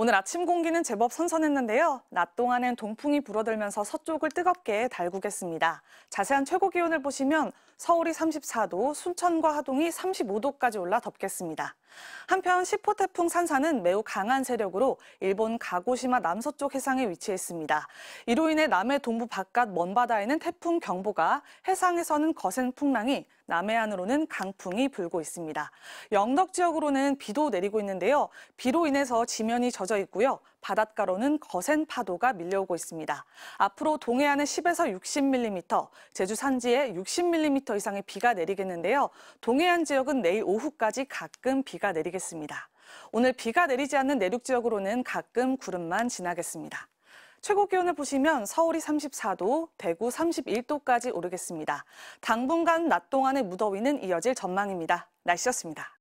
오늘 아침 공기는 제법 선선했는데요. 낮 동안엔 동풍이 불어들면서 서쪽을 뜨겁게 달구겠습니다. 자세한 최고 기온을 보시면 서울이 34도, 순천과 하동이 35도까지 올라 덥겠습니다. 한편 10호 태풍 산사는 매우 강한 세력으로 일본 가고시마 남서쪽 해상에 위치했습니다. 이로 인해 남해 동부 바깥 먼바다에는 태풍 경보가, 해상에서는 거센 풍랑이, 남해안으로는 강풍이 불고 있습니다. 영덕 지역으로는 비도 내리고 있는데요. 비로 인해서 지면이 젖어 젖어 있고요. 바닷가로는 거센 파도가 밀려오고 있습니다. 앞으로 동해안에 10에서 60mm, 제주 산지에 60mm 이상의 비가 내리겠는데요. 동해안 지역은 내일 오후까지 가끔 비가 내리겠습니다. 오늘 비가 내리지 않는 내륙 지역으로는 가끔 구름만 지나겠습니다. 최고 기온을 보시면 서울이 34도, 대구 31도까지 오르겠습니다. 당분간 낮 동안의 무더위는 이어질 전망입니다. 날씨였습니다.